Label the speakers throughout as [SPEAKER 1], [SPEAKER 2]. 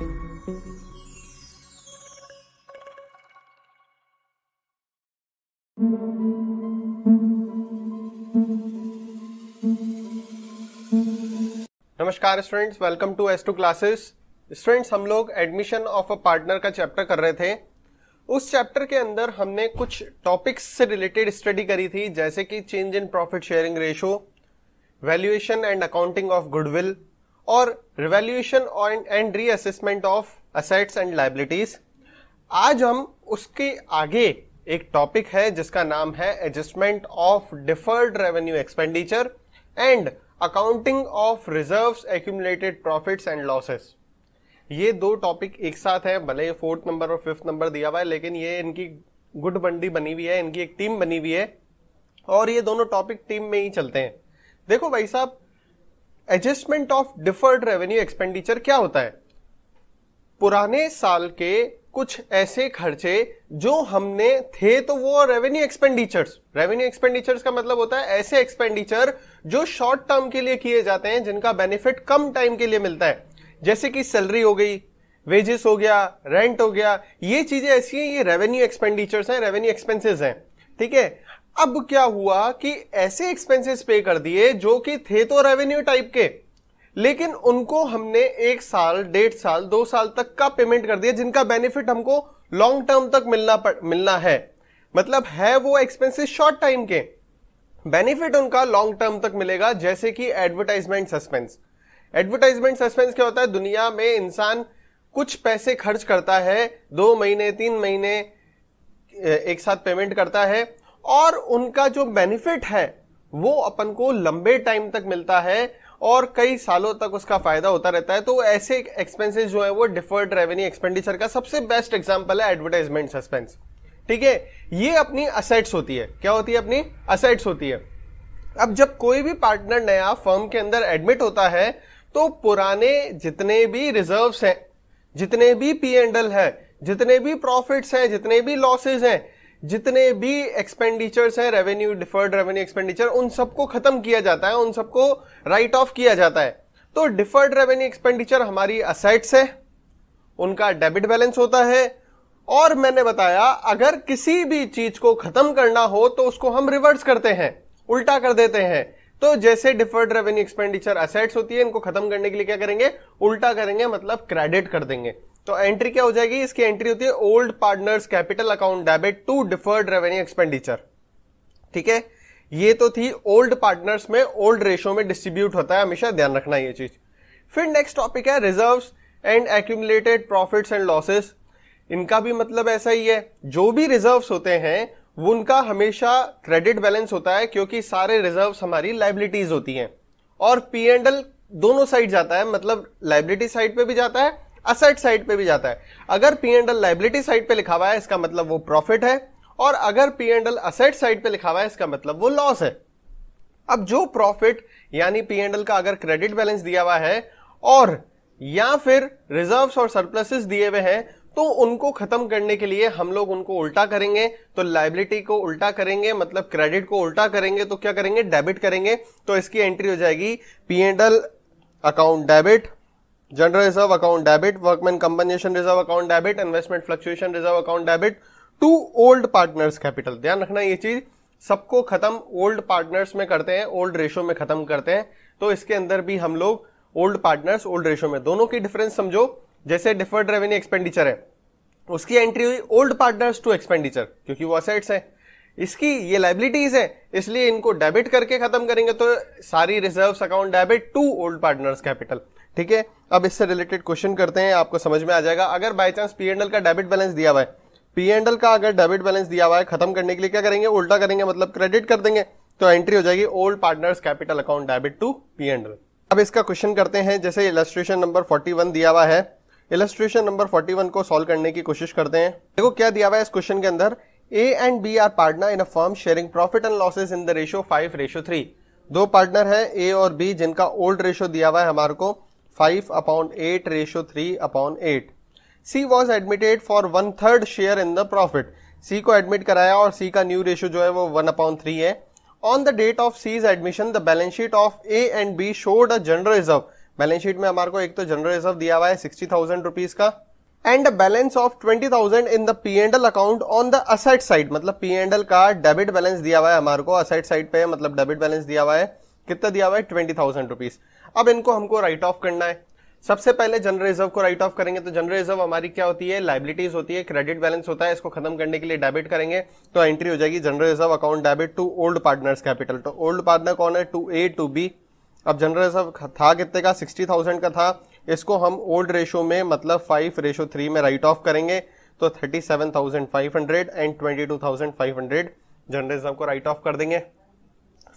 [SPEAKER 1] नमस्कार students welcome to S two classes students हम लोग एडमिशन ऑफ अ पार्टनर का चैप्टर कर रहे थे उस चैप्टर के अंदर हमने कुछ टॉपिक्स से रिलेटेड स्टडी करी थी जैसे कि change in profit sharing ratio valuation and accounting of goodwill और revaluation and reassessment of assets and liabilities आज हम उसके आगे एक टॉपिक है जिसका नाम है adjustment of deferred revenue expenditure and accounting of reserves accumulated profits and losses ये दो टॉपिक एक साथ है भले ही फोर्थ नंबर और फिफ्थ नंबर दिया हुआ है लेकिन ये इनकी गुड बंडी बनी हुई है इनकी एक टीम बनी हुई है और ये दोनों टॉपिक टीम में ही चलते हैं देखो भाई साहब adjustment of deferred revenue expenditure क्या होता है पुराने साल के कुछ ऐसे खर्चे जो हमने थे तो वो रेवेन्यू एक्सपेंडिचर्स रेवेन्यू एक्सपेंडिचर्स का मतलब होता है ऐसे एक्सपेंडिचर जो शॉर्ट टर्म के लिए किए जाते हैं जिनका बेनिफिट कम टाइम के लिए मिलता है जैसे कि सैलरी हो गई वेजेस हो गया रेंट हो गया ये चीजें ऐसी हैं ये रेवेन्यू एक्सपेंडिचर्स हैं रेवेन्यू एक्सपेंसेस हैं ठीक है अब क्या हुआ कि ऐसे एक्सपेंसेस पे कर दिए जो कि थे तो रेवेन्यू टाइप के लेकिन उनको हमने एक साल डेढ़ साल दो साल तक का पेमेंट कर दिया जिनका बेनिफिट हमको लॉन्ग टर्म तक मिलना पर, मिलना है मतलब है वो एक्सपेंसेस शॉर्ट टाइम के बेनिफिट उनका लॉन्ग टर्म तक मिलेगा जैसे कि एडवर्टाइजमेंट सस्पेंस एडवर्टाइजमेंट सस्पेंस क्या होता है दुनिया में इंसान कुछ पैसे खर्च करता है दो महीने तीन महीने एक साथ पेमेंट करता है और उनका जो बेनिफिट है वो अपन को लंबे टाइम तक मिलता है और कई सालों तक उसका फायदा होता रहता है तो ऐसे एक्सपेंसेस जो है वो डिफर्ड रेवेन्यू एक्सपेंडिचर का सबसे बेस्ट एग्जाम्पल है एडवर्टाइजमेंट सस्पेंस ठीक है ये अपनी असेट्स होती है क्या होती है अपनी असेट्स होती है अब जब कोई भी पार्टनर नया फर्म के अंदर एडमिट होता है तो पुराने जितने भी रिजर्व्स हैं जितने भी पी एंडल है जितने भी प्रॉफिट्स हैं जितने भी लॉसेज हैं जितने भी एक्सपेंडिचर्स हैं रेवेन्यू डिफर्ड रेवेन्यू एक्सपेंडिचर उन सबको खत्म किया जाता है उन सबको राइट ऑफ किया जाता है तो डिफर्ड रेवेन्यू एक्सपेंडिचर हमारी असेट्स है उनका डेबिट बैलेंस होता है और मैंने बताया अगर किसी भी चीज को खत्म करना हो तो उसको हम रिवर्स करते हैं उल्टा कर देते हैं तो जैसे डिफर्ड रेवेन्यू एक्सपेंडिचर असेट्स होती है इनको खत्म करने के लिए क्या करेंगे उल्टा करेंगे मतलब क्रेडिट कर देंगे तो एंट्री क्या हो जाएगी इसकी एंट्री होती है old partners capital account debit to deferred revenue expenditure ठीक है ये तो थी ओल्ड पार्टनर्स में ओल्ड रेशो में डिस्ट्रीब्यूट होता है हमेशा ध्यान रखना ये चीज फिर नेक्स्ट टॉपिक है reserve and accumulated profit and losses इनका भी मतलब ऐसा ही है जो भी रिजर्व होते हैं उनका हमेशा क्रेडिट बैलेंस होता है क्योंकि सारे रिजर्व हमारी लाइबिलिटीज होती हैं और पी एंड एल दोनों साइड जाता है मतलब लाइबिलिटी साइड पे भी जाता है असेट साइड पे भी जाता है अगर P and L liability side पे लिखा हुआ है इसका मतलब वो प्रॉफिट है और अगर P and L asset side पे लिखा हुआ है इसका मतलब वो लॉस है अब जो प्रॉफिट यानी पी एंड एल का अगर क्रेडिट बैलेंस दिया हुआ है और या फिर रिजर्व्स और सरप्लसेस दिए हुए हैं तो उनको खत्म करने के लिए हम लोग उनको उल्टा करेंगे तो लाइबिलिटी को उल्टा करेंगे मतलब क्रेडिट को उल्टा करेंगे तो क्या करेंगे डेबिट करेंगे तो इसकी एंट्री हो जाएगी P and L account debit general reserve account debit workman compensation reserve account debit investment fluctuation reserve account debit to old partners capital ध्यान रखना ये चीज सबको खत्म ओल्ड पार्टनर्स में करते हैं ओल्ड रेशो में खत्म करते हैं तो इसके अंदर भी हम लोग ओल्ड पार्टनर्स ओल्ड रेशो में दोनों की डिफरेंस समझो जैसे डिफर्ड रेवेन्यू एक्सपेंडिचर है उसकी एंट्री हुई ओल्ड पार्टनर्स टू एक्सपेंडिचर क्योंकि वो असेट्स है इसकी ये लाइबिलिटीज है इसलिए इनको डेबिट करके खत्म करेंगे तो सारी reserve account debit to old partners capital ठीक है अब इससे रिलेटेड क्वेश्चन करते हैं आपको समझ में आ जाएगा अगर बाई चांस पी एंड का डेबिट बैलेंस दिया हुआ है पी एंड का अगर डेबिट बैलेंस दिया हुआ है खत्म करने के लिए क्या करेंगे उल्टा करेंगे मतलब क्रेडिट कर देंगे तो एंट्री हो जाएगी old partners capital account debit to P and अब इसका क्वेश्चन करते हैं जैसे इलेस्ट्रेशन नंबर 41 दिया हुआ है इलेस्ट्रेशन नंबर 41 को सॉल्व करने की कोशिश करते हैं देखो क्या दिया हुआ है इस क्वेश्चन के अंदर A and B are partner in a firm sharing profit and losses in the ratio five ratio three दो पार्टनर है ए और बी जिनका ओल्ड रेशो दिया हुआ है हमारे को five upon eight ratio three upon eight C was admitted for one third share in the profit C को एडमिट कराया और सी का न्यू रेशो जो है वो वन अपॉन थ्री है. On the date of C's admission the balance sheet of A and B showed a general reserve balance sheet में हमारे को एक तो जनरल रिजर्व दिया हुआ है सिक्सटी थाउजेंड रुपीज का and balance of twenty thousand in the P and L account on the asset side मतलब पी एंड एल का डेबिट बैलेंस दिया हुआ है हमारे को असेट साइड पे मतलब डेबिट बैलेंस दिया हुआ है कितना दिया हुआ है ट्वेंटी थाउजेंड रुपीज अब इनको हमको राइट ऑफ करना है सबसे पहले जनरल रिजर्व को राइट ऑफ करेंगे तो जनरल रिजर्व हमारी क्या होती है लाइबिलिटीज होती है क्रेडिट बैलेंस होता है इसको खत्म करने के लिए डेबिट करेंगे तो एंट्री हो जाएगी general reserve account debit to old partners capital तो ओल्ड पार्टनर कौन है टू ए टू बी अब जनरल रिजर्व था कितने का सिक्सटी थाउजेंड का था इसको हम ओल्ड रेशो में मतलब फाइव रेशो थ्री में राइट ऑफ करेंगे तो thirty seven thousand five hundred and twenty two thousand five hundred general reserve को राइट ऑफ कर देंगे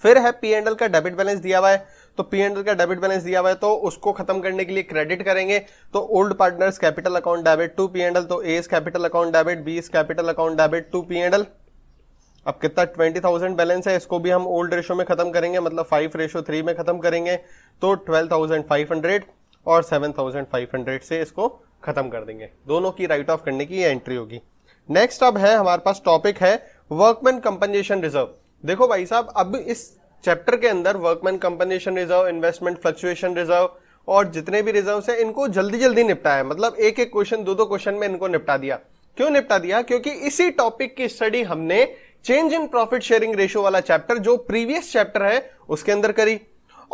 [SPEAKER 1] फिर है पी एंड एल का डेबिट बैलेंस दिया हुआ है तो पी एंड एल का डेबिट बैलेंस दिया हुआ है तो उसको खत्म करने के लिए क्रेडिट करेंगे तो old partners capital account debit to P and L तो A is capital account debit B is capital account debit to P and L अब कितना ट्वेंटी थाउजेंड बैलेंस है इसको भी हम ओल्ड रेशो में खत्म करेंगे मतलब फाइव रेशो थ्री में खत्म करेंगे तो ट्वेल्व थाउजेंड फाइव हंड्रेड और सेवन थाउजेंड फाइव हंड्रेड से इसको खत्म कर देंगे दोनों की राइट ऑफ करने की एंट्री होगी नेक्स्ट अब है हमारे पास टॉपिक है वर्कमैन कंपनसेशन रिजर्व देखो भाई साहब अब इस चैप्टर के अंदर workman compensation reserve investment fluctuation reserve और जितने भी रिजर्व है इनको जल्दी जल्दी निपटाया मतलब एक एक क्वेश्चन दो दो क्वेश्चन में इनको निपटा दिया क्यों निपटा दिया क्योंकि इसी टॉपिक की स्टडी हमने change in profit sharing ratio वाला चैप्टर जो प्रीवियस चैप्टर है उसके अंदर करी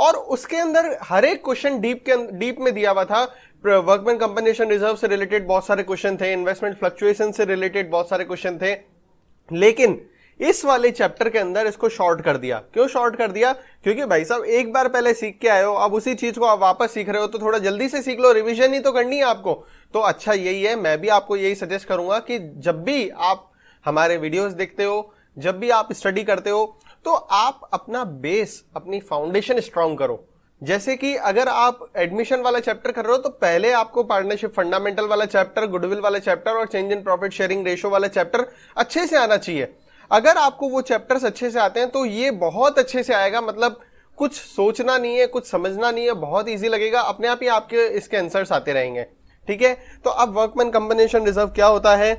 [SPEAKER 1] और उसके अंदर हर एक क्वेश्चन डीप के डीप में दिया हुआ था वर्कमैन कंपनसेशन रिजर्व से रिलेटेड बहुत सारे क्वेश्चन थे इन्वेस्टमेंट फ्लक्चुएशन से रिलेटेड बहुत सारे क्वेश्चन थे लेकिन इस वाले चैप्टर के अंदर इसको शॉर्ट कर दिया क्यों शॉर्ट कर दिया क्योंकि भाई साहब एक बार पहले सीख के आए हो अब उसी चीज को आप वापस सीख रहे हो तो थोड़ा जल्दी से सीख लो रिविजन ही तो करनी है आपको तो अच्छा यही है मैं भी आपको यही सजेस्ट करूंगा कि जब भी आप हमारे वीडियोज देखते हो जब भी आप स्टडी करते हो तो आप अपना बेस अपनी फाउंडेशन स्ट्रांग करो जैसे कि अगर आप एडमिशन वाला चैप्टर कर रहे हो तो पहले आपको पार्टनरशिप फंडामेंटल वाला चैप्टर गुडविल वाला चैप्टर और change in profit sharing ratio वाला चैप्टर अच्छे से आना चाहिए अगर आपको वो चैप्टर्स अच्छे से आते हैं तो ये बहुत अच्छे से आएगा मतलब कुछ सोचना नहीं है कुछ समझना नहीं है बहुत ईजी लगेगा अपने आप ही आपके इसके आंसर्स आते रहेंगे ठीक है तो अब वर्कमैन कंबिनेशन रिजर्व क्या होता है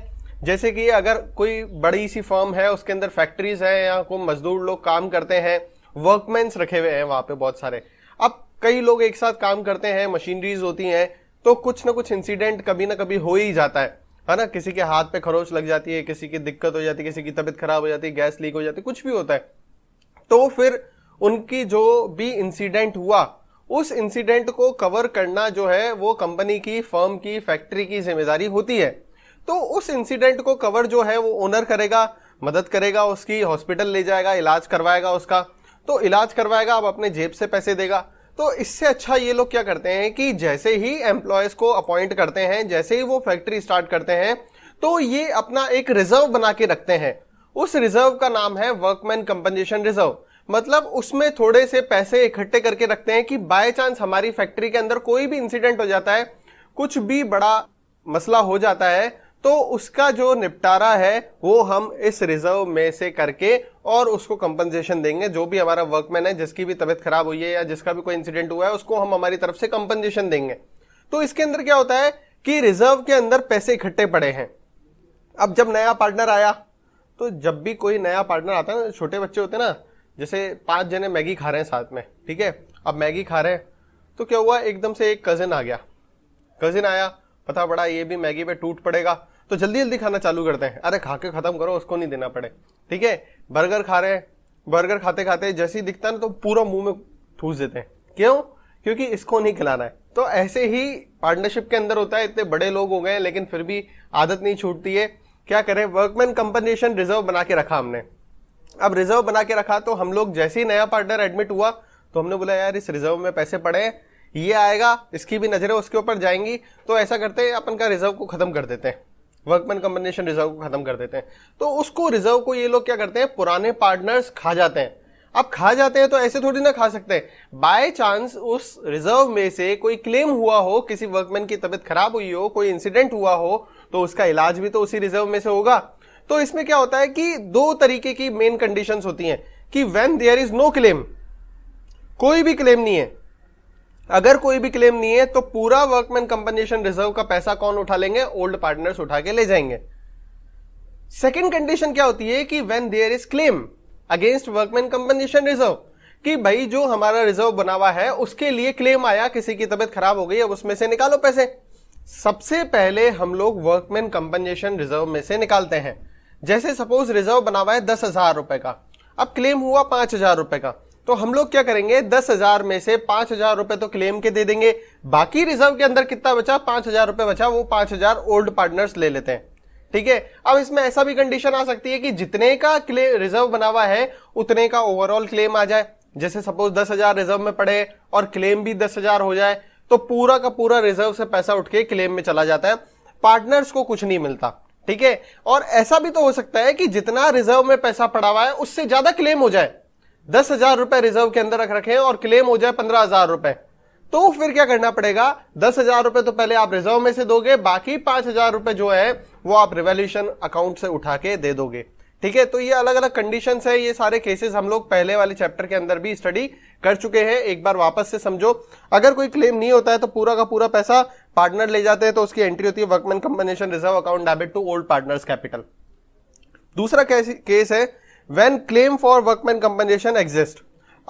[SPEAKER 1] जैसे कि अगर कोई बड़ी सी फर्म है उसके अंदर फैक्ट्रीज है या कोई मजदूर लोग काम करते हैं वर्कमैन्स रखे हुए हैं वहां पे बहुत सारे अब कई लोग एक साथ काम करते हैं मशीनरीज होती हैं तो कुछ ना कुछ इंसिडेंट कभी ना कभी हो ही जाता है है ना किसी के हाथ पे खरोच लग जाती है किसी की दिक्कत हो जाती है किसी की तबीयत खराब हो जाती है गैस लीक हो जाती है कुछ भी होता है तो फिर उनकी जो भी इंसिडेंट हुआ उस इंसिडेंट को कवर करना जो है वो कंपनी की फर्म की फैक्ट्री की जिम्मेदारी होती है तो उस इंसिडेंट को कवर जो है वो ओनर करेगा मदद करेगा उसकी हॉस्पिटल ले जाएगा इलाज करवाएगा उसका तो इलाज करवाएगा अब अपने जेब से पैसे देगा तो इससे अच्छा ये लोग क्या करते हैं कि जैसे ही एम्प्लॉयज को अपॉइंट करते हैं जैसे ही वो फैक्ट्री स्टार्ट करते हैं तो ये अपना एक रिजर्व बना के रखते हैं उस रिजर्व का नाम है वर्कमैन कंपनसेशन रिजर्व मतलब उसमें थोड़े से पैसे इकट्ठे करके रखते हैं कि बाय चांस हमारी फैक्ट्री के अंदर कोई भी इंसिडेंट हो जाता है कुछ भी बड़ा मसला हो जाता है तो उसका जो निपटारा है वो हम इस रिजर्व में से करके और उसको कंपनसेशन देंगे जो भी हमारा वर्कमैन है जिसकी भी तबीयत खराब हुई है या जिसका भी कोई इंसिडेंट हुआ है उसको हम हमारी तरफ से कंपनसेशन देंगे तो इसके अंदर क्या होता है कि रिजर्व के अंदर पैसे इकट्ठे पड़े हैं अब जब नया पार्टनर आया तो जब भी कोई नया पार्टनर आता है ना छोटे बच्चे होते ना जैसे पांच जने मैगी खा रहे हैं साथ में ठीक है अब मैगी खा रहे हैं तो क्या हुआ एकदम से एक कजिन आ गया कजिन आया पता पड़ा ये भी मैगी पे टूट पड़ेगा तो जल्दी जल्दी खाना चालू करते हैं अरे खा के खत्म करो उसको नहीं देना पड़े ठीक है बर्गर खा रहे हैं बर्गर खाते खाते जैसे ही दिखता है ना तो पूरा मुंह में ठूस देते हैं क्यों क्योंकि इसको नहीं खिलाना है तो ऐसे ही पार्टनरशिप के अंदर होता है इतने बड़े लोग हो गए लेकिन फिर भी आदत नहीं छूटती है क्या करें वर्कमैन कंपनेशन रिजर्व बना के रखा हमने अब रिजर्व बना के रखा तो हम लोग जैसे ही नया पार्टनर एडमिट हुआ तो हमने बोला यार इस रिजर्व में पैसे पड़े ये आएगा इसकी भी नजरें उसके ऊपर जाएंगी तो ऐसा करते हैं अपन का रिजर्व को खत्म कर देते हैं वर्कमैन कम्बिनेशन रिजर्व को खत्म कर देते हैं तो उसको रिजर्व को ये लोग क्या करते हैं पुराने पार्टनर्स खा जाते हैं अब खा जाते हैं तो ऐसे थोड़ी ना खा सकते हैं बाय चांस उस रिजर्व में से कोई क्लेम हुआ हो किसी वर्कमैन की तबीयत खराब हुई हो कोई इंसिडेंट हुआ हो तो उसका इलाज भी तो उसी रिजर्व में से होगा तो इसमें क्या होता है कि दो तरीके की मेन कंडीशंस होती हैं कि when there is no claim कोई भी क्लेम नहीं है अगर कोई भी क्लेम नहीं है तो पूरा वर्कमैन कंपनेशन रिजर्व का पैसा कौन उठा लेंगे ओल्ड पार्टनर्स उठा के ले जाएंगे सेकेंड कंडीशन क्या होती है कि when there is claim against workman compensation reserve कि भाई जो हमारा रिजर्व बना हुआ है उसके लिए क्लेम आया किसी की तबियत खराब हो गई अब उसमें से निकालो पैसे सबसे पहले हम लोग वर्कमैन कंपनेशन रिजर्व में से निकालते हैं जैसे सपोज रिजर्व बना हुआ है दस हजार रुपए का अब क्लेम हुआ पांच हजार रुपए का तो हम लोग क्या करेंगे दस हजार में से पांच हजार रुपए तो क्लेम के दे देंगे बाकी रिजर्व के अंदर कितना बचा पांच हजार रुपए बचा वो पांच हजार ओल्ड पार्टनर्स ले लेते हैं ठीक है अब इसमें ऐसा भी कंडीशन आ सकती है कि जितने का रिजर्व बना हुआ है उतने का ओवरऑल क्लेम आ जाए जैसे सपोज दस हजार रिजर्व में पड़े और क्लेम भी दस हजार हो जाए तो पूरा का पूरा रिजर्व से पैसा उठ के क्लेम में चला जाता है पार्टनर्स को कुछ नहीं मिलता ठीक है और ऐसा भी तो हो सकता है कि जितना रिजर्व में पैसा पड़ा हुआ है उससे ज्यादा क्लेम हो जाए दस हजार रुपए रिजर्व के अंदर रख रखे और क्लेम हो जाए पंद्रह हजार रुपए तो फिर क्या करना पड़ेगा दस हजार रुपए तो पहले आप रिजर्व में से दोगे बाकी पांच हजार रुपए जो है वो आप रिवेल्यूशन अकाउंट से उठा के दे दोगे ठीक है तो ये अलग अलग कंडीशन है ये सारे केसेस हम लोग पहले वाले चैप्टर के अंदर भी स्टडी कर चुके हैं एक बार वापस से समझो अगर कोई क्लेम नहीं होता है तो पूरा का पूरा पैसा पार्टनर ले जाते हैं तो उसकी एंट्री होती है workman compensation reserve account debit to old partners capital दूसरा केस है when claim for workman compensation exist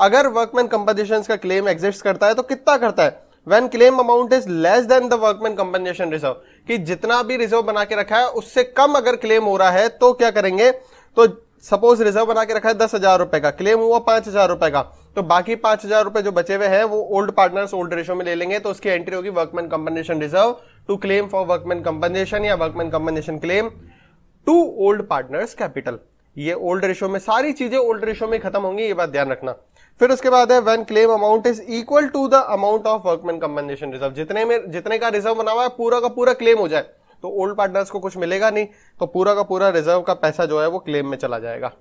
[SPEAKER 1] अगर वर्कमैन कंपनसेशन का क्लेम एग्जिस्ट करता है तो कितना करता है when claim amount is less than the workman compensation reserve कि जितना भी रिजर्व बना के रखा है उससे कम अगर क्लेम हो रहा है तो क्या करेंगे तो सपोज रिजर्व बना के रखा है दस हजार रुपए का क्लेम हुआ पांच हजार रुपए का तो बाकी पांच हजार रुपए जो बचे हुए हैं वो ओल्ड पार्टनर्स ओल्ड रेशो में ले लेंगे तो उसकी एंट्री होगी workman compensation reserve to claim for workman compensation या workman compensation claim to old partners capital ये ओल्ड रेशो में सारी चीजें ओल्ड रेशो में खत्म होंगी ये बात ध्यान रखना फिर उसके बाद है when claim amount is equal to the amount of workman compensation reserve जितने में जितने का रिजर्व बना हुआ है पूरा का पूरा क्लेम हो जाए तो ओल्ड पार्टनर्स को कुछ मिलेगा नहीं तो पूरा का पूरा रिजर्व का पैसा जो है वो क्लेम में चला जाएगा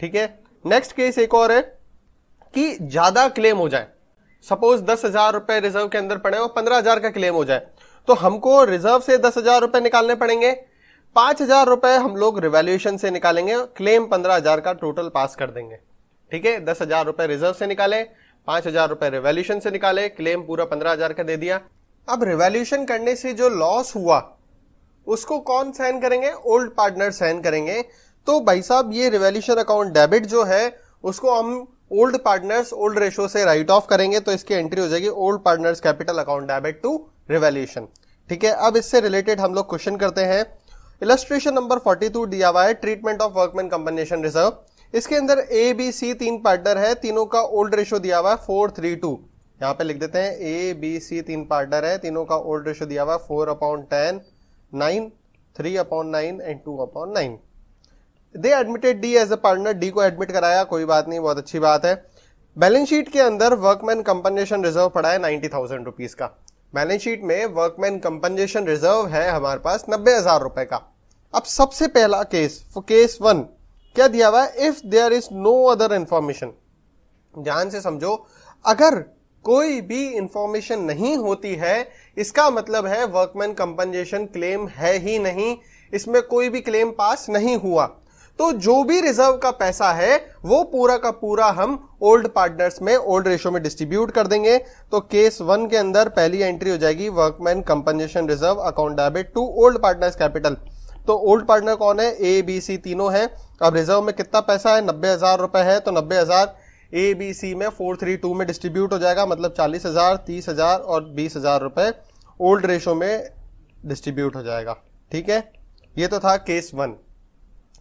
[SPEAKER 1] ठीक है नेक्स्ट केस एक और है कि ज्यादा क्लेम हो जाए सपोज दस हजार रुपए रिजर्व के अंदर पड़े और पंद्रह हजार का क्लेम हो जाए तो हमको रिजर्व से दस हजार रुपए निकालने पड़ेंगे पांच हजार रुपए हम लोग रिवेल्यूशन से निकालेंगे क्लेम पंद्रह हजार का टोटल पास कर देंगे ठीक है दस हजार रुपए रिजर्व से निकाले पांच हजार रुपए रिवेल्यूशन से निकाले क्लेम पूरा पंद्रह हजार का दे दिया अब रिवेल्यूशन करने से जो लॉस हुआ उसको कौन साइन करेंगे ओल्ड पार्टनर साइन करेंगे तो भाई साहब ये रिवेल्यूशन अकाउंट डेबिट जो है उसको हम ओल्ड पार्टनर्स ओल्ड रेशो से राइट ऑफ करेंगे तो इसकी एंट्री हो जाएगी old partners capital account debit to revaluation ठीक है अब इससे रिलेटेड हम लोग क्वेश्चन करते हैं इलस्ट्रेशन नंबर 42 दिया हुआ है treatment of workman compensation reserve इसके अंदर ए बी सी तीन पार्टनर है तीनों का ओल्ड रेशो दिया हुआ है फोर थ्री टू यहाँ पे लिख देते हैं ए बी सी तीन पार्टनर है तीनों का ओल्ड रेशो दिया हुआ है four upon ten nine three upon nine and two upon nine they admitted D as a partner D को एडमिट कराया कोई बात नहीं बहुत अच्छी बात है बैलेंस शीट के अंदर वर्कमैन कंपनसेशन रिजर्व पड़ा है नाइन्टी थाउजेंड रुपीज का बैलेंस शीट में वर्कमैन कंपनजेशन रिजर्व है हमारे पास नब्बे हजार रुपए का अब सबसे पहला केस केस वन क्या दिया हुआ है if there is no other information ध्यान से समझो अगर कोई भी इंफॉर्मेशन नहीं होती है इसका मतलब है वर्कमैन कंपनजेशन क्लेम है ही नहीं इसमें कोई भी क्लेम पास नहीं हुआ तो जो भी रिजर्व का पैसा है वो पूरा का पूरा हम ओल्ड पार्टनर्स में ओल्ड रेशो में डिस्ट्रीब्यूट कर देंगे तो केस वन के अंदर पहली एंट्री हो जाएगी workman compensation reserve account debit to old partners capital तो ओल्ड पार्टनर कौन है ए बी सी तीनों है अब रिजर्व में कितना पैसा है नब्बे हजार रुपए है तो नब्बे हजार ए बी सी में फोर थ्री टू में डिस्ट्रीब्यूट हो जाएगा मतलब चालीस हजार तीस हजार और बीस हजार रुपए ओल्ड रेशो में डिस्ट्रीब्यूट हो जाएगा ठीक है ये तो था केस वन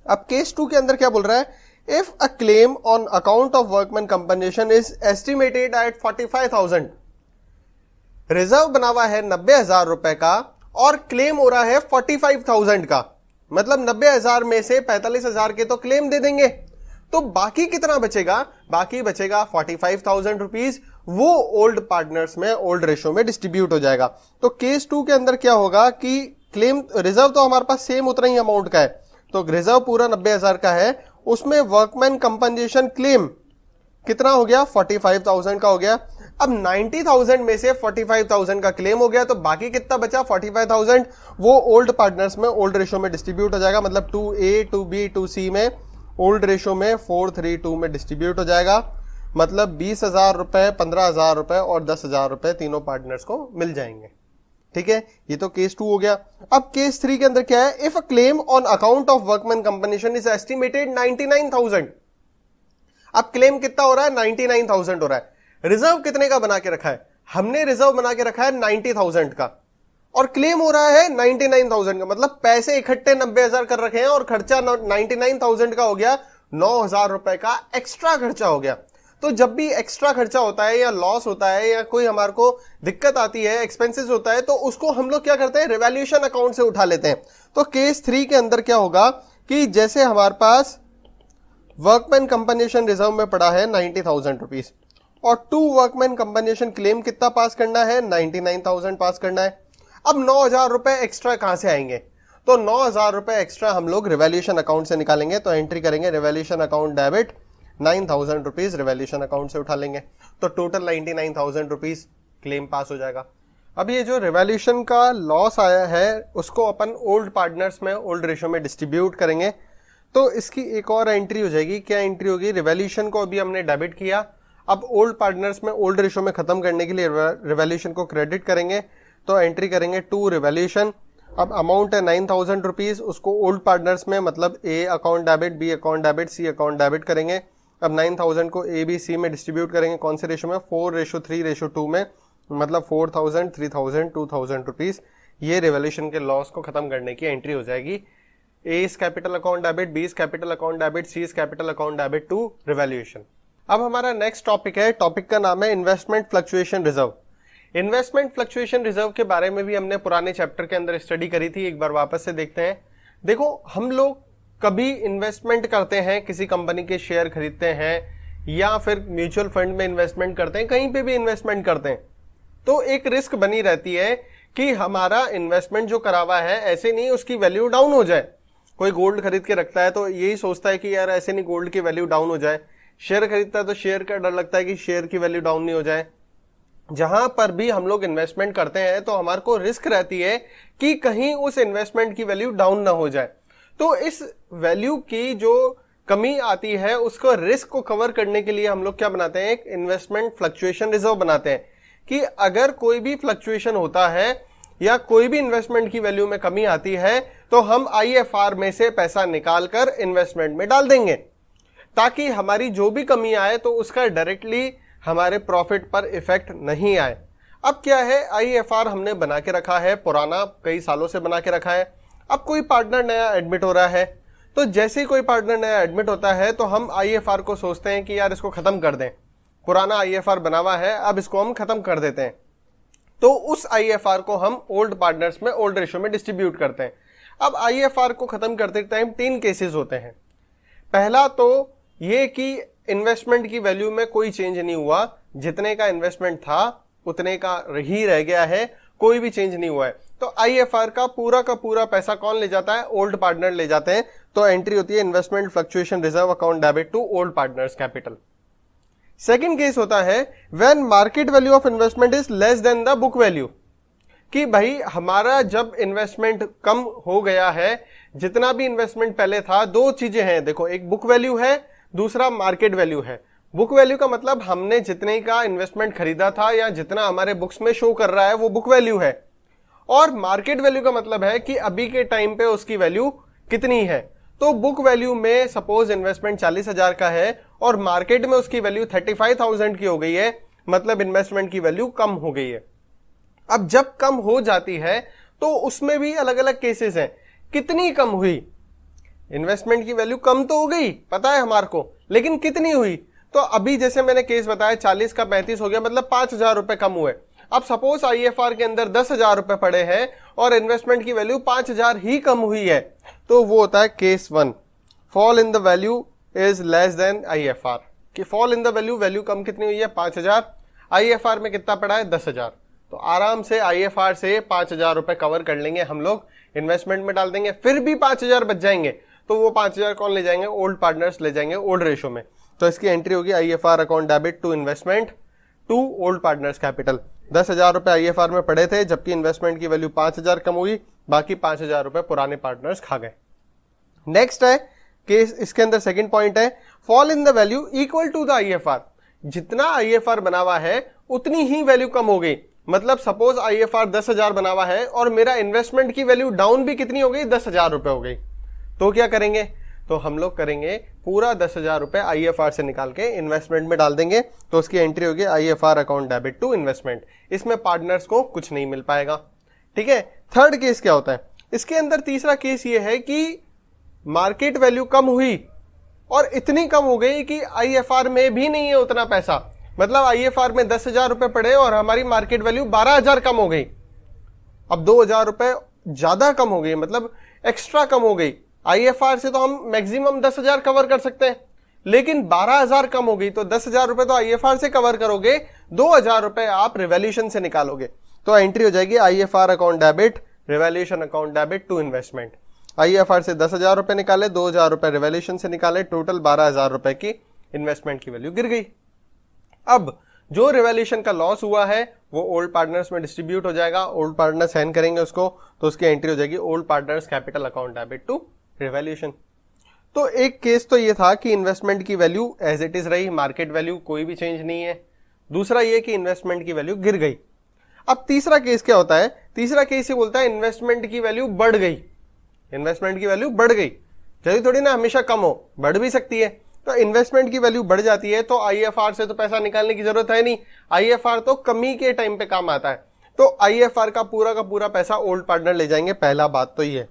[SPEAKER 1] अब केस टू के अंदर क्या बोल रहा है if a claim on account of workman compensation is estimated at forty five thousand reserve बना हुआ है नब्बे हजार रुपए का और क्लेम हो रहा है फोर्टी फाइव थाउजेंड का मतलब नब्बे हजार में से पैंतालीस हजार के तो क्लेम दे देंगे तो बाकी कितना बचेगा बाकी बचेगा फोर्टी फाइव थाउजेंड रुपीज वो ओल्ड पार्टनर्स में ओल्ड रेशो में डिस्ट्रीब्यूट हो जाएगा तो केस टू के अंदर क्या होगा कि क्लेम रिजर्व तो हमारे पास सेम उतना ही अमाउंट का है तो रिजर्व पूरा नब्बे हजार का है उसमें वर्कमैन कंपनसेशन क्लेम कितना हो गया 45,000 का हो गया अब 90,000 में से 45,000 का क्लेम हो गया तो बाकी कितना बचा 45,000 वो ओल्ड पार्टनर्स में ओल्ड रेशो में डिस्ट्रीब्यूट हो जाएगा मतलब to to A B to C में ओल्ड रेशो में फोर थ्री टू में डिस्ट्रीब्यूट हो जाएगा मतलब बीस हजार रुपए पंद्रह हजार रुपए और दस हजार रुपए तीनों पार्टनर्स को मिल जाएंगे ठीक है ये तो केस टू हो गया अब केस थ्री के अंदर क्या है if a claim on account of workman compensation is estimated thousand अब क्लेम कितना हो रहा है थाउजेंड हो रहा है रिजर्व कितने का बना के रखा है हमने रिजर्व बना के रखा है थाउजेंड का और क्लेम हो रहा है नाइनटी नाइन थाउजेंड का मतलब पैसे इकट्ठे नब्बे हजार कर रखे हैं और खर्चा नाइन थाउजेंड का हो गया नौ हजार रुपए का एक्स्ट्रा खर्चा हो गया तो जब भी एक्स्ट्रा खर्चा होता है या लॉस होता है या कोई हमारे को दिक्कत आती है एक्सपेंसेस होता है तो उसको हम लोग क्या करते हैं रिवेल्यूशन अकाउंट से उठा लेते हैं तो केस थ्री के अंदर क्या होगा कि जैसे हमारे पास वर्कमैन कंपनेशन रिजर्व में पड़ा है नाइन्टी थाउजेंड रुपीज और टू वर्कमैन कंपनेशन क्लेम कितना पास करना है नाइन्टी नाइन थाउजेंड पास करना है अब नौ हजार रुपए एक्स्ट्रा कहां से आएंगे तो नौ हजार रुपए एक्स्ट्रा हम लोग रिवेल्यूशन अकाउंट से निकालेंगे तो एंट्री करेंगे revaluation account debit nine thousand rupees revaluation account से उठा लेंगे तो total ninety nine thousand rupees claim pass हो जाएगा अब ये जो रिवेल्यूशन का लॉस आया है उसको अपन ओल्ड पार्टनर्स में ओल्ड रेशो में डिस्ट्रीब्यूट करेंगे तो इसकी एक और एंट्री हो जाएगी क्या एंट्री होगी रिवेल्यूशन को अभी हमने डेबिट किया अब ओल्ड पार्टनर्स में ओल्ड रेशो में खत्म करने के लिए रिवेल्यूशन को क्रेडिट करेंगे तो एंट्री करेंगे टू रिवेल्यूशन अब अमाउंट है नाइन थाउजेंड रुपीज उसको ओल्ड पार्टनर्स में मतलब A account debit B account debit C account debit करेंगे अब 9000 को ए बी सी में डिस्ट्रीब्यूट करेंगे कौन से रेशो में four ratio three ratio two में मतलब four thousand three thousand two thousand rupees ये रेवोल्यूशन के लॉस को खत्म करने की एंट्री हो जाएगी A is capital account debit B is capital account debit C is capital account debit to revaluation अब हमारा नेक्स्ट टॉपिक है टॉपिक का नाम है investment fluctuation reserve investment fluctuation reserve के बारे में भी हमने पुराने चैप्टर के अंदर स्टडी करी थी एक बार वापस से देखते हैं देखो हम लोग कभी इन्वेस्टमेंट करते हैं किसी कंपनी के शेयर खरीदते हैं या फिर म्यूचुअल फंड में इन्वेस्टमेंट करते हैं कहीं पे भी इन्वेस्टमेंट करते हैं तो एक रिस्क बनी रहती है कि हमारा इन्वेस्टमेंट जो करा हुआ है ऐसे नहीं उसकी वैल्यू डाउन हो जाए कोई गोल्ड खरीद के रखता है तो यही सोचता है कि यार ऐसे नहीं गोल्ड की वैल्यू डाउन हो जाए शेयर खरीदता है तो शेयर का डर लगता है कि शेयर की वैल्यू डाउन नहीं हो जाए जहां पर भी हम लोग इन्वेस्टमेंट करते हैं तो हमारे को रिस्क रहती है कि कहीं उस इन्वेस्टमेंट की वैल्यू डाउन ना हो जाए तो इस वैल्यू की जो कमी आती है उसको रिस्क को कवर करने के लिए हम लोग क्या बनाते हैं एक इन्वेस्टमेंट फ्लक्चुएशन रिजर्व बनाते हैं कि अगर कोई भी फ्लक्चुएशन होता है या कोई भी इन्वेस्टमेंट की वैल्यू में कमी आती है तो हम आर में से पैसा निकालकर इन्वेस्टमेंट में डाल देंगे ताकि हमारी जो भी कमी आए तो उसका डायरेक्टली हमारे प्रॉफिट पर इफेक्ट नहीं आए अब क्या है आर हमने बना के रखा है पुराना कई सालों से बना के रखा है अब कोई पार्टनर नया एडमिट हो रहा है तो जैसे ही कोई पार्टनर नया एडमिट होता है तो हम आई को सोचते हैं कि यार इसको ख़त्म कर दें पुराना आई बना हुआ है अब इसको हम ख़त्म कर देते हैं तो उस आई को हम ओल्ड पार्टनर्स में ओल्ड रेशो में डिस्ट्रीब्यूट करते हैं अब आई को ख़त्म करते टाइम तीन केसेस होते हैं पहला तो ये कि इन्वेस्टमेंट की वैल्यू में कोई चेंज नहीं हुआ जितने का इन्वेस्टमेंट था उतने का ही रह गया है कोई भी चेंज नहीं हुआ है तो आईएफआर का पूरा का पूरा पैसा कौन ले जाता है ओल्ड पार्टनर ले जाते हैं तो एंट्री होती है investment fluctuation reserve account debit to old partners capital second case होता है when market value of investment is less than the book value कि भाई हमारा जब इन्वेस्टमेंट कम हो गया है जितना भी इन्वेस्टमेंट पहले था दो चीजें हैं देखो एक बुक वैल्यू है दूसरा मार्केट वैल्यू है बुक वैल्यू का मतलब हमने जितने का इन्वेस्टमेंट खरीदा था या जितना हमारे बुक्स में शो कर रहा है वो बुक वैल्यू है और मार्केट वैल्यू का मतलब है कि अभी के टाइम पे उसकी वैल्यू कितनी है तो बुक वैल्यू में सपोज इन्वेस्टमेंट चालीस हजार का है और मार्केट में उसकी वैल्यू थर्टी फाइव थाउजेंड की हो गई है मतलब इन्वेस्टमेंट की वैल्यू कम हो गई है अब जब कम हो जाती है तो उसमें भी अलग अलग केसेस हैं कितनी कम हुई इन्वेस्टमेंट की वैल्यू कम तो हो गई पता है हमारे को लेकिन कितनी हुई तो अभी जैसे मैंने केस बताया चालीस का पैंतीस हो गया मतलब पांच हजार रुपए कम हुए अब सपोज आईएफआर के अंदर दस हजार रुपए पड़े हैं और इन्वेस्टमेंट की वैल्यू पांच हजार ही कम हुई है तो वो होता है case one fall in the value is less than IFR कि fall in the value value कम कितनी हुई है पांच हजार आईएफआर में कितना पड़ा है दस हजार तो आराम से आईएफआर से पांच हजार रुपए कवर कर लेंगे हम लोग इन्वेस्टमेंट में डाल देंगे फिर भी पांच हजार बच जाएंगे तो वो पांच हजार कौन ले जाएंगे ओल्ड पार्टनर्स ले जाएंगे ओल्ड रेशो में तो इसकी एंट्री होगी I F R account debit to investment to old partners capital दस हजार रुपए आई एफ आर में पड़े थे जबकि इन्वेस्टमेंट की वैल्यू पांच हजार कम हुई बाकी पांच हजार रुपए पुराने पार्टनर्स खा गए नेक्स्ट है केस इसके अंदर सेकंड पॉइंट है fall in the value equal to the IFR जितना आईएफआर बना हुआ है उतनी ही वैल्यू कम हो गई मतलब सपोज आईएफआर दस हजार बना हुआ है और मेरा इन्वेस्टमेंट की वैल्यू डाउन भी कितनी हो गई दस हजार रुपए हो गई तो क्या करेंगे तो हम लोग करेंगे पूरा दस हज़ार रुपए आई एफ आर से निकाल के इन्वेस्टमेंट में डाल देंगे तो उसकी एंट्री होगी I F R account debit to investment इसमें पार्टनर्स को कुछ नहीं मिल पाएगा ठीक है थर्ड केस क्या होता है इसके अंदर तीसरा केस ये है कि मार्केट वैल्यू कम हुई और इतनी कम हो गई कि आई एफ आर में भी नहीं है उतना पैसा मतलब आई एफ आर में दस हजार रुपए पड़े और हमारी मार्केट वैल्यू बारह हजार कम हो गई अब दो हजार रुपए ज़्यादा मतलब कम हो गई मतलब एक्स्ट्रा कम हो गई आईएफआर से तो हम मैक्सिमम दस हजार कवर कर सकते हैं लेकिन बारह हजार कम हो गई तो दस हजार रुपए तो आईएफआर से कवर करोगे दो हजार रुपए आप रिवेल्यूशन से निकालोगे तो एंट्री हो जाएगी IFR account debit revaluation account debit to investment IFR से दस हजार रुपए निकाले दो हजार रुपए रिवेल्यूशन से निकाले टोटल बारह हजार रुपए की इन्वेस्टमेंट की वैल्यू गिर गई अब जो रिवेल्यूशन का लॉस हुआ है वो ओल्ड पार्टनर्स में डिस्ट्रीब्यूट हो जाएगा ओल्ड पार्टनर्स हैंड करेंगे उसको तो उसकी एंट्री हो जाएगी old partners capital account debit to revaluation तो एक केस तो ये था कि इन्वेस्टमेंट की वैल्यू एज इट इज रही मार्केट वैल्यू कोई भी चेंज नहीं है दूसरा ये कि इन्वेस्टमेंट की वैल्यू गिर गई अब तीसरा केस क्या होता है तीसरा केस ये बोलता है इन्वेस्टमेंट की वैल्यू बढ़ गई इन्वेस्टमेंट की वैल्यू बढ़ गई जल्दी थोड़ी ना हमेशा कम हो बढ़ भी सकती है तो इन्वेस्टमेंट की वैल्यू बढ़ जाती है तो आई से तो पैसा निकालने की जरूरत है नहीं आई तो कमी के टाइम पे काम आता है तो आई का पूरा का पूरा पैसा ओल्ड पार्टनर ले जाएंगे पहला बात तो ये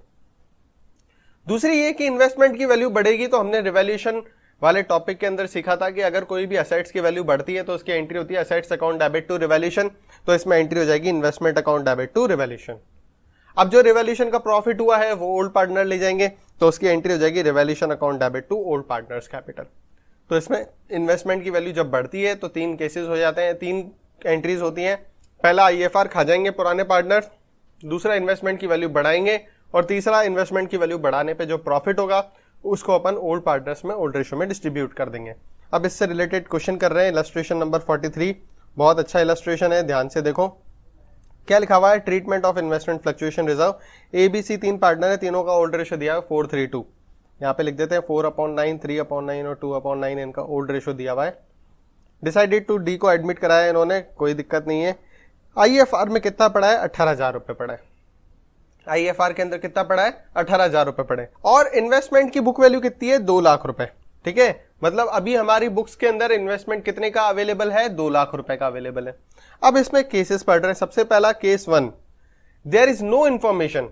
[SPEAKER 1] दूसरी ये कि इन्वेस्टमेंट की वैल्यू बढ़ेगी तो हमने रिवेल्यूशन वाले टॉपिक के अंदर सीखा था कि अगर कोई भी असेट्स की वैल्यू बढ़ती है तो उसकी एंट्री होती है assets account debit to revaluation तो इसमें एंट्री हो जाएगी investment account debit to revaluation अब जो रिवेल्यूशन का प्रॉफिट हुआ है वो ओल्ड पार्टनर ले जाएंगे तो उसकी एंट्री हो जाएगी revaluation account debit to old partners capital तो इसमें इन्वेस्टमेंट की वैल्यू जब बढ़ती है तो तीन केसेस हो जाते हैं तीन एंट्रीज होती हैं पहला आई खा जाएंगे पुराने पार्टनर दूसरा इन्वेस्टमेंट की वैल्यू बढ़ाएंगे और तीसरा इन्वेस्टमेंट की वैल्यू बढ़ाने पे जो प्रॉफिट होगा उसको अपन ओल्ड पार्टनर्स में ओल्ड रेशो में डिस्ट्रीब्यूट कर देंगे अब इससे रिलेटेड क्वेश्चन कर रहे हैं इलस्ट्रेशन नंबर 43 बहुत अच्छा इलस्ट्रेशन है ध्यान से देखो क्या लिखा हुआ है treatment of investment fluctuation reserve A B C तीन पार्टनर है तीनों का ओल्ड रेशो दिया है फोर थ्री टू यहाँ पे लिख देते हैं four upon nine three upon nine और टू अपॉन नाइन इनका ओल्ड रेशो दिया हुआ है डिसाइडेड टू डी को एडमिट कराया इन्होंने कोई दिक्कत नहीं है आई एफ आर में कितना पड़ा है अट्ठारह हज़ार रुपये पड़ा है आईएफआर के अंदर कितना पड़ा है अठारह हजार रुपए पड़े और इन्वेस्टमेंट की बुक वैल्यू कितनी है दो लाख रुपए ठीक है मतलब अभी हमारी बुक्स के अंदर इन्वेस्टमेंट कितने का अवेलेबल है दो लाख रुपए का अवेलेबल है अब इसमें केसेस पढ़ रहे हैं सबसे पहला case one there is no information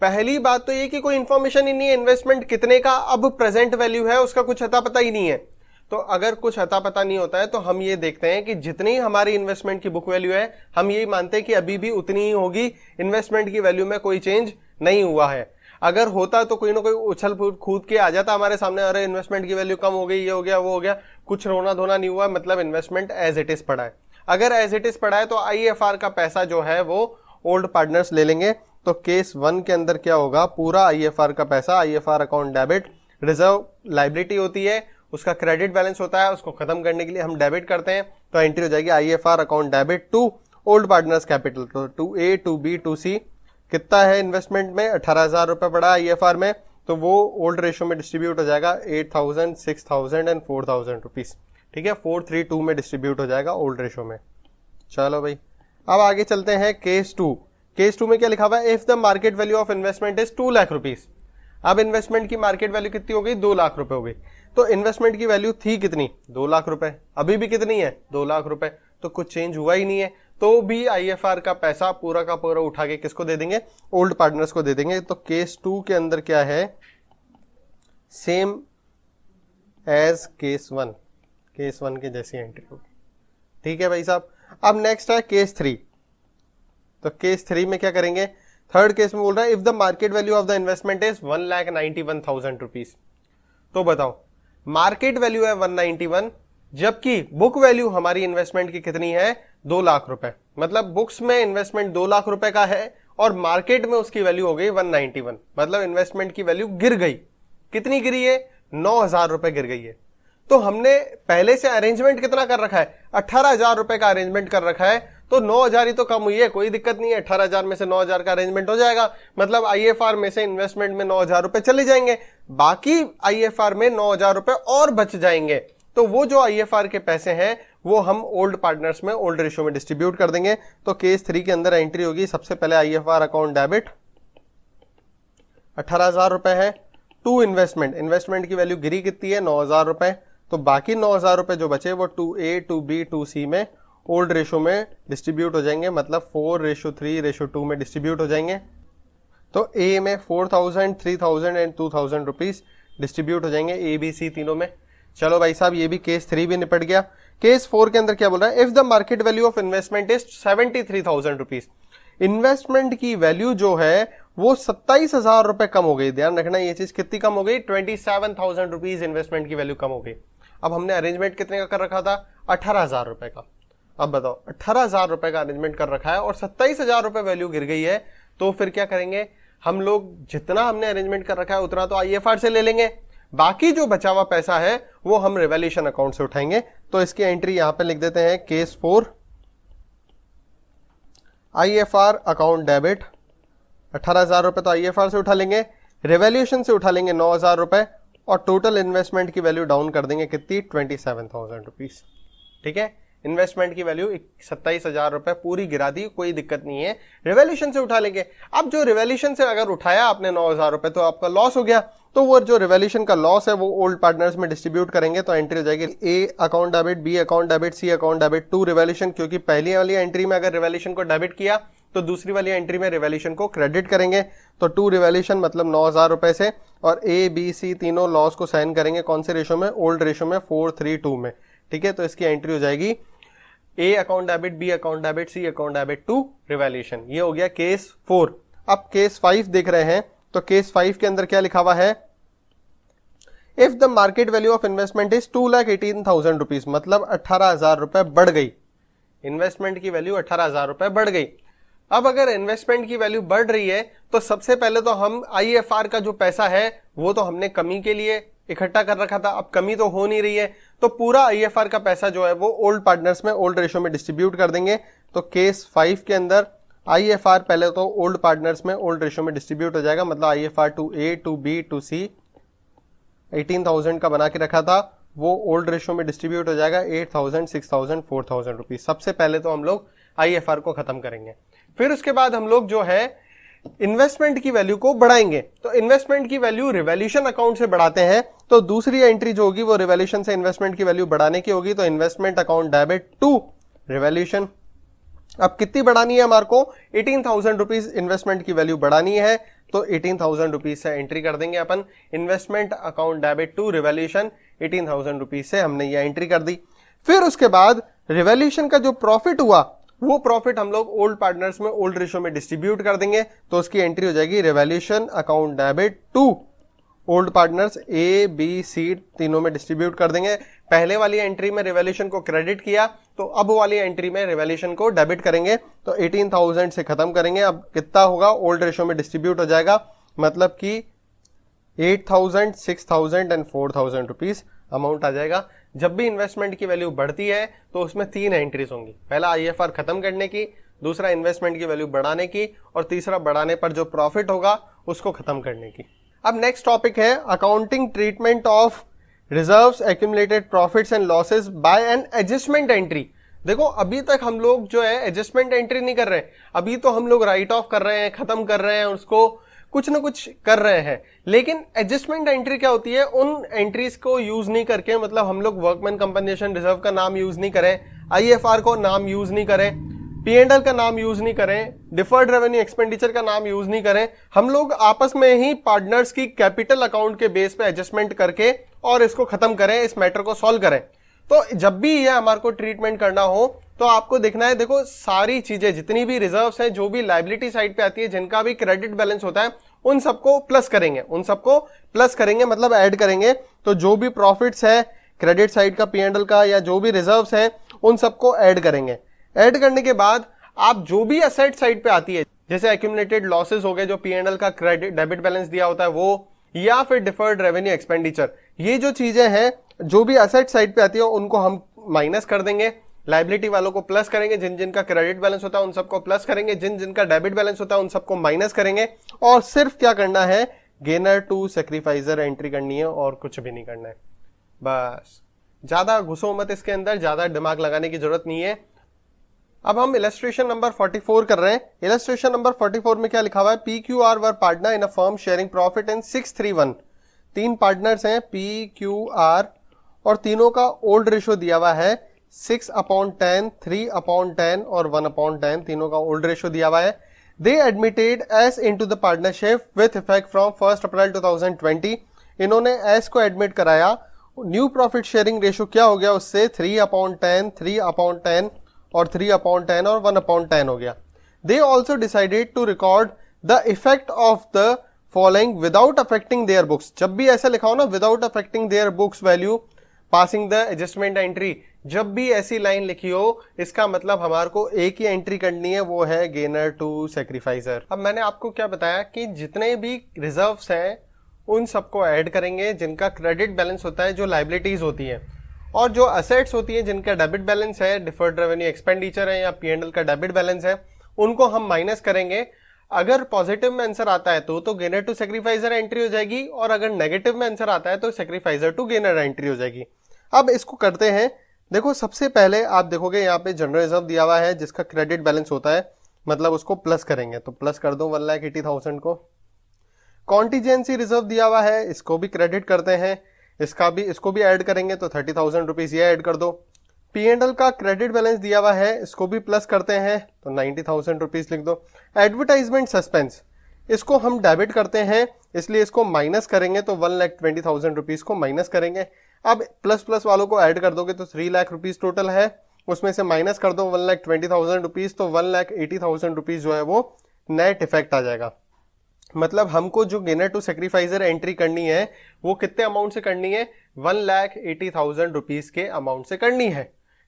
[SPEAKER 1] पहली बात तो ये कि कोई इन्फॉर्मेशन ही नहीं है इन्वेस्टमेंट कितने का अब प्रेजेंट वैल्यू है उसका कुछ अता पता ही नहीं है तो अगर कुछ अता पता नहीं होता है तो हम ये देखते हैं कि जितनी हमारी इन्वेस्टमेंट की बुक वैल्यू है हम यही मानते हैं कि अभी भी उतनी ही होगी इन्वेस्टमेंट की वैल्यू में कोई चेंज नहीं हुआ है अगर होता तो कोई ना कोई उछल कूद के आ जाता हमारे सामने अरे इन्वेस्टमेंट की वैल्यू कम हो गई ये हो गया वो हो गया कुछ रोना धोना नहीं हुआ मतलब इन्वेस्टमेंट एज इट इज पड़ा है अगर एज इट इज पड़ा है तो आई का पैसा जो है वो ओल्ड पार्टनर्स ले लेंगे तो केस वन के अंदर क्या होगा पूरा आई का पैसा I account debit reserve liability होती है उसका क्रेडिट बैलेंस होता है उसको खत्म करने के लिए हम डेबिट करते हैं तो एंट्री हो जाएगी I F R account debit to old partners capital तो to A to B to C कितना है इन्वेस्टमेंट में अठारह हजार रुपये पड़ा आई एफ आर में तो वो ओल्ड रेशो में डिस्ट्रीब्यूट हो जाएगा eight thousand six thousand and four thousand rupees ठीक है फोर थ्री टू में डिस्ट्रीब्यूट हो जाएगा ओल्ड रेशो में चलो भाई अब आगे चलते हैं केस टू केस टू में क्या लिखा हुआ है if the market value of investment is two lakh rupees अब इन्वेस्टमेंट की मार्केट वैल्यू कितनी हो गई दो लाख रुपए हो गई तो इन्वेस्टमेंट की वैल्यू थी कितनी दो लाख रुपए अभी भी कितनी है दो लाख रुपए तो कुछ चेंज हुआ ही नहीं है तो भी आईएफआर का पैसा पूरा का पूरा उठा के किसको दे देंगे ओल्ड पार्टनर्स को दे देंगे तो केस टू के अंदर क्या है same as case one case one के जैसी एंट्री होगी ठीक है भाई साहब अब नेक्स्ट है केस थ्री तो केस थ्री में क्या करेंगे थर्ड केस में बोल रहा है if the market value of the investment is one lakh ninety one thousand rupees तो बताओ मार्केट वैल्यू है 191 जबकि बुक वैल्यू हमारी इन्वेस्टमेंट की कितनी है दो लाख रुपए मतलब बुक्स में इन्वेस्टमेंट दो लाख रुपए का है और मार्केट में उसकी वैल्यू हो गई 191 मतलब इन्वेस्टमेंट की वैल्यू गिर गई कितनी गिरी है नौ हजार रुपए गिर गई है तो हमने पहले से अरेंजमेंट कितना कर रखा है अठारह हजार रुपए का अरेंजमेंट कर रखा है तो 9000 ही तो कम हुई है कोई दिक्कत नहीं है अठारह हजार में से 9000 का अरेंजमेंट हो जाएगा मतलब आई एफ आर में से इन्वेस्टमेंट में नौ हजार रुपए चले जाएंगे बाकी आई एफ आर में नौ हजार रुपए और बच जाएंगे तो वो जो आई एफ आर के पैसे हैं वो हम ओल्ड पार्टनर्स में ओल्ड रेशियो में डिस्ट्रीब्यूट कर देंगे तो केस थ्री के अंदर एंट्री होगी सबसे पहले I F R account debit अठारह हजार रुपए है टू इन्वेस्टमेंट इन्वेस्टमेंट की वैल्यू गिरी कितनी है नौ हजार रुपए तो बाकी नौ हजार रुपए जो बचे वो to A to B to C में ओल्ड रेशो में डिस्ट्रीब्यूट हो जाएंगे मतलब four ratio three ratio two में डिस्ट्रीब्यूट हो जाएंगे तो ए में four thousand three thousand and two thousand rupees distribute हो जाएंगे ए बी सी तीनों में चलो भाई साहब ये भी केस थ्री भी निपट गया केस फोर के अंदर क्या बोल रहा है if the market value of investment is seventy three thousand rupees investment की वैल्यू जो है वो सत्ताईस हजार रुपए कम हो गई ध्यान रखना ये चीज कितनी कम हो गई twenty seven thousand rupees investment की वैल्यू कम हो गई अब हमने अरेंजमेंट कितने का कर रखा था अठारह हजार रुपए का अब बताओ अठारह हजार रुपए का अरेंजमेंट कर रखा है और सत्ताईस हजार रुपए वैल्यू गिर गई है तो फिर क्या करेंगे हम लोग जितना हमने अरेंजमेंट कर रखा है उतना तो आई से ले लेंगे बाकी जो बचा हुआ पैसा है वो हम रेवल्यूशन अकाउंट से उठाएंगे तो इसकी एंट्री यहां पर लिख देते हैं case four I account debit अठारह हजार रुपए तो आई एफ आर से उठा लेंगे रेवेल्यूशन से उठा लेंगे नौ हजार रुपए और टोटल इन्वेस्टमेंट की वैल्यू डाउन कर देंगे कितनी ट्वेंटी सेवन थाउजेंड रुपीज ठीक है इन्वेस्टमेंट की वैल्यू सत्ताईस हजार रुपए पूरी गिरा दी कोई दिक्कत नहीं है रिवेल्यूशन से उठा लेंगे अब जो रिवेल्यूशन से अगर उठाया आपने नौ हजार रुपए तो आपका लॉस हो गया तो वो जो रिवेल्यूशन का लॉस है वो ओल्ड पार्टनर्स में डिस्ट्रीब्यूट करेंगे तो एंट्री हो जाएगी A account debit B account debit C account debit to revaluation क्योंकि पहली वाली एंट्री में अगर रिवेल्यूशन को डेबिट किया तो दूसरी वाली एंट्री में रिवेल्यूशन को क्रेडिट करेंगे तो टू रिवेल्यूशन मतलब नौ हजार रुपए से और ए बी सी तीनों लॉस को साइन करेंगे कौन से रेशो में ओल्ड रेशो में फोर थ्री टू में ठीक है तो इसकी एंट्री हो जाएगी A account debit B account debit C account debit to revaluation ये हो गया केस फोर अब केस फाइव देख रहे हैं तो केस फाइव के अंदर क्या लिखा हुआ है if the market value of investment is two lakh eighteen thousand rupees मतलब अट्ठारह हजार रुपए बढ़ गई इन्वेस्टमेंट की वैल्यू अट्ठारह हजार रुपए बढ़ गई अब अगर इन्वेस्टमेंट की वैल्यू बढ़ रही है तो सबसे पहले तो हम आई का जो पैसा है वो तो हमने कमी के लिए इकट्ठा कर रखा था अब कमी तो हो नहीं रही है तो पूरा आई का पैसा जो है वो ओल्ड पार्टनर्स में ओल्ड रेशो में डिस्ट्रीब्यूट कर देंगे तो केस फाइव के अंदर आई पहले तो ओल्ड पार्टनर्स में ओल्ड रेशो में डिस्ट्रीब्यूट हो जाएगा मतलब R to A to B to C thousand का बना के रखा था वो ओल्ड रेशो में डिस्ट्रीब्यूट हो जाएगा eight thousand six thousand four thousand rupees सबसे पहले तो हम लोग आई को खत्म करेंगे फिर उसके बाद हम लोग जो है इन्वेस्टमेंट की वैल्यू को बढ़ाएंगे तो इन्वेस्टमेंट की वैल्यू रिवेल्यूशन अकाउंट से बढ़ाते हैं तो दूसरी एंट्री जो होगी वो रिवेल्यूशन से इन्वेस्टमेंट की वैल्यू बढ़ाने की होगी तो investment account debit to revaluation अब कितनी बढ़ानी है हमारे को एटीन थाउजेंड रुपीज इन्वेस्टमेंट की वैल्यू बढ़ानी है तो एटीन थाउजेंड रुपीज से एंट्री कर देंगे अपन investment account debit to revaluation eighteen thousand rupees से हमने ये एंट्री कर दी फिर उसके बाद रिवेल्यूशन का जो प्रॉफिट हुआ वो प्रॉफिट हम लोग ओल्ड पार्टनर्स में ओल्ड रेशो में डिस्ट्रीब्यूट कर देंगे तो उसकी एंट्री हो जाएगी revaluation account debit to old partners A B C तीनों में डिस्ट्रीब्यूट कर देंगे पहले वाली एंट्री में रिवेल्यूशन को क्रेडिट किया तो अब वाली एंट्री में रिवेल्यूशन को डेबिट करेंगे तो 18,000 से खत्म करेंगे अब कितना होगा ओल्ड रेशो में डिस्ट्रीब्यूट हो जाएगा मतलब कि 8,000, 6,000 एंड 4,000 रुपीस अमाउंट आ जाएगा जब भी इन्वेस्टमेंट की वैल्यू बढ़ती है तो उसमें तीन एंट्रीज होंगी पहला आर खत्म करने की दूसरा इन्वेस्टमेंट की वैल्यू बढ़ाने की और तीसरा बढ़ाने पर जो प्रॉफिट होगा उसको खत्म करने की अब नेक्स्ट टॉपिक है accounting treatment of reserve accumulated profits and losses by an adjustment entry देखो अभी तक हम लोग जो है एडजस्टमेंट एंट्री नहीं कर रहे अभी तो हम लोग राइट ऑफ कर रहे हैं खत्म कर रहे हैं उसको कुछ ना कुछ कर रहे हैं लेकिन एडजस्टमेंट एंट्री क्या होती है उन एंट्रीज को यूज नहीं करके मतलब हम लोग वर्कमैन कंपनसेशन रिजर्व का नाम यूज नहीं करें आईएफआर को नाम यूज नहीं करें पीएनएल का नाम यूज नहीं करें डिफर्ड रेवेन्यू एक्सपेंडिचर का नाम यूज नहीं करें हम लोग आपस में ही पार्टनर्स की कैपिटल अकाउंट के बेस पे एडजस्टमेंट करके और इसको खत्म करें इस मैटर को सॉल्व करें तो जब भी ये हमारे को ट्रीटमेंट करना हो तो आपको देखना है देखो सारी चीजें जितनी भी रिजर्व हैं जो भी लाइबिलिटी साइड पे आती है जिनका भी क्रेडिट बैलेंस होता है उन सबको प्लस करेंगे उन सबको प्लस करेंगे मतलब ऐड करेंगे तो जो भी प्रॉफिट्स है क्रेडिट साइड का पीएनएल का या जो भी रिजर्व्स है उन सबको ऐड करेंगे ऐड करने के बाद आप जो भी असेट साइड पे आती है जैसे एक्यूमुलेटेड लॉसेस हो गए जो पीएनएल का क्रेडिट डेबिट बैलेंस दिया होता है वो या फिर डिफर्ड रेवेन्यू एक्सपेंडिचर ये जो चीजें हैं जो भी असेट साइड पे आती है उनको हम माइनस कर देंगे लाइबिलिटी वालों को प्लस करेंगे जिन जिनका क्रेडिट बैलेंस होता है उन सबको प्लस करेंगे जिन जिनका डेबिट बैलेंस होता है उन सबको माइनस करेंगे और सिर्फ क्या करना है गेनर टू सेक्रीफाइजर एंट्री करनी है और कुछ भी नहीं करना है बस ज्यादा घुसो मत इसके अंदर ज्यादा दिमाग लगाने की जरूरत नहीं है अब हम इलेस्ट्रेशन नंबर 44 कर रहे हैं इलेस्ट्रेशन नंबर 44 में क्या लिखा हुआ है P Q R were partner in a firm sharing profit in 631 तीन पार्टनर्स हैं पी क्यू आर और तीनों का ओल्ड रेशो दिया हुआ है 6 upon ten three upon ten और 1 अपॉन टेन तीनों का ओल्ड रेशो दिया हुआ है they admitted S into the partnership with effect from first April to इन्होंने एस को एडमिट कराया न्यू प्रॉफिट शेयरिंग रेशो क्या हो गया उससे three upon ten three upon ten और थ्री अपॉन टेन और वन अपॉन टेन हो गया they also decided to record the effect of the following without affecting their books जब भी ऐसा लिखा हो ना without affecting their books value passing the adjustment entry जब भी ऐसी लाइन लिखी हो इसका मतलब हमारे को एक ही एंट्री करनी है वो है गेनर टू सेक्रीफाइजर अब मैंने आपको क्या बताया कि जितने भी रिजर्व्स हैं उन सबको ऐड करेंगे जिनका क्रेडिट बैलेंस होता है जो लाइबिलिटीज होती है और जो असेट्स होती हैं जिनका डेबिट बैलेंस है डिफर्ड रेवेन्यू एक्सपेंडिचर है या पी का डेबिट बैलेंस है उनको हम माइनस करेंगे अगर पॉजिटिव में आंसर आता है तो तो गेनर टू सेक्रीफाइजर एंट्री हो जाएगी और अगर नेगेटिव में आंसर आता है तो सेक्रीफाइजर टू गेनर एंट्री हो जाएगी अब इसको करते हैं देखो सबसे पहले आप देखोगे यहाँ पे जनरल रिजर्व दिया हुआ है जिसका क्रेडिट बैलेंस होता है मतलब उसको प्लस करेंगे तो प्लस कर दो वन लाख एटी थाउजेंड को कॉन्टीजेंसी रिजर्व दिया हुआ है इसको भी क्रेडिट करते हैं इसका भी इसको भी ऐड करेंगे तो थर्टी थाउजेंड रुपीज़ ये ऐड कर दो पी एंड एल का क्रेडिट बैलेंस दिया हुआ है इसको भी प्लस करते हैं तो नाइन्टी थाउजेंड रुपीज़ लिख दो एडवर्टाइजमेंट सस्पेंस इसको हम डेबिट करते हैं इसलिए इसको माइनस करेंगे तो one lakh twenty thousand rupees को माइनस करेंगे अब प्लस प्लस वालों को ऐड कर दोगे तो थ्री लाख रुपीज़ टोटल है उसमें से माइनस कर दो one lakh twenty thousand rupees तो one lakh eighty thousand rupees जो है वो नेट इफेक्ट आ जाएगा मतलब हमको जो गेनर टू सेक्रीफाइजर एंट्री करनी है वो कितने अमाउंट से करनी है one lakh eighty thousand rupees के अमाउंट से करनी है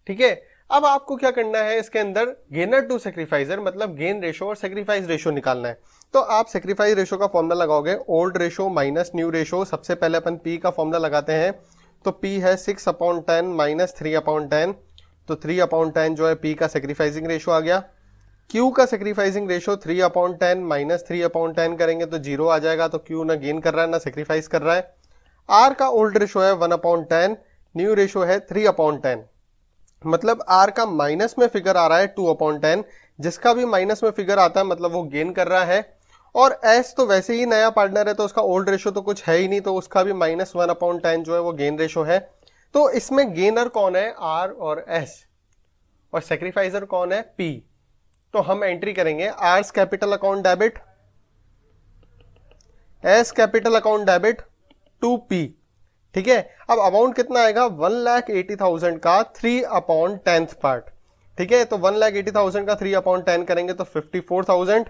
[SPEAKER 1] ठीक है अब आपको क्या करना है इसके अंदर गेनर टू सेक्रीफाइजर मतलब गेन रेशो और सेक्रीफाइज रेशो निकालना है तो आप सेक्रीफाइज रेशो का फॉर्मूला लगाओगे old ratio minus new ratio सबसे पहले अपन पी का फॉर्मूला लगाते हैं तो पी है six upon ten minus three upon ten तो थ्री अपॉन टेन जो है पी का सेक्रीफाइजिंग रेशो आ गया Q का sacrificing ratio three upon ten minus three upon ten करेंगे तो जीरो आ जाएगा तो Q ना गेन कर रहा है ना सेक्रीफाइस कर रहा है आर का ओल्ड रेशो है one upon ten new ratio है थ्री अपॉन टेन मतलब आर का माइनस में फिगर आ रहा है टू अपॉन टेन जिसका भी माइनस में फिगर आता है मतलब वो गेन कर रहा है और एस तो वैसे ही नया पार्टनर है तो उसका ओल्ड रेशो तो कुछ है ही नहीं तो उसका भी माइनस वन अपॉन टेन जो है वो गेन रेशो है तो इसमें गेनर कौन है आर और एस और सेक्रीफाइजर कौन है पी तो हम एंट्री करेंगे R's capital account debit S capital account debit to P ठीक है अब अमाउंट कितना आएगा वन लाख एटी थाउजेंड का थ्री अपॉन टेंथ पार्ट ठीक है तो वन लाख एटी थाउजेंड का थ्री अपॉन टेन करेंगे तो फिफ्टी फोर थाउजेंड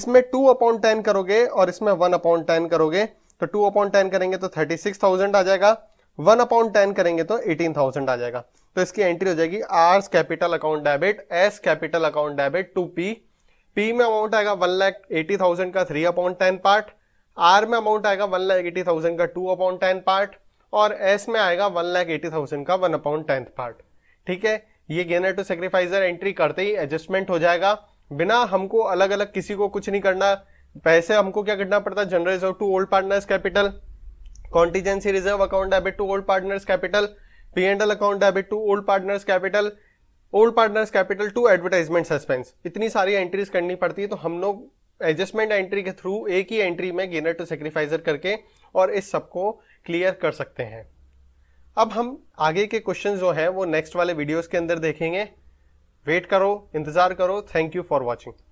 [SPEAKER 1] इसमें टू अपॉन टेन करोगे और इसमें वन अपॉन टेन करोगे तो टू अपॉन टेन करेंगे तो थर्टी सिक्स थाउजेंड आ जाएगा वन अपॉन टेन करेंगे तो एटीन थाउजेंड आ जाएगा तो इसकी एंट्री हो जाएगी R capital account debit S capital account debit to P P में अमाउंट आएगा वन लैख एटी थाउजेंड का three upon ten part R में अमाउंट आएगा वन लैख एटी थाउजेंड का टू अपॉइंट टेन पार्ट और एस में आएगा वन लैख एटी थाउजेंड का वन अपॉइंट टेंथ पार्ट ठीक है ये गेनर टू सेक्रीफाइजर एंट्री करते ही एडजस्टमेंट हो जाएगा बिना हमको अलग अलग किसी को कुछ नहीं करना पैसे हमको क्या करना पड़ता है general reserve to old partners capital contingency reserve account debit to old partners capital P and L account debit to old partners capital old partners capital to advertisement suspense इतनी सारी एंट्रीज करनी पड़ती है तो हम लोग एडजस्टमेंट एंट्री के through एक ही एंट्री में गेनर टू सेक्रीफाइजर करके और इस सबको क्लियर कर सकते हैं अब हम आगे के क्वेश्चन जो हैं वो नेक्स्ट वाले वीडियोज के अंदर देखेंगे वेट करो इंतज़ार करो थैंक यू फॉर वॉचिंग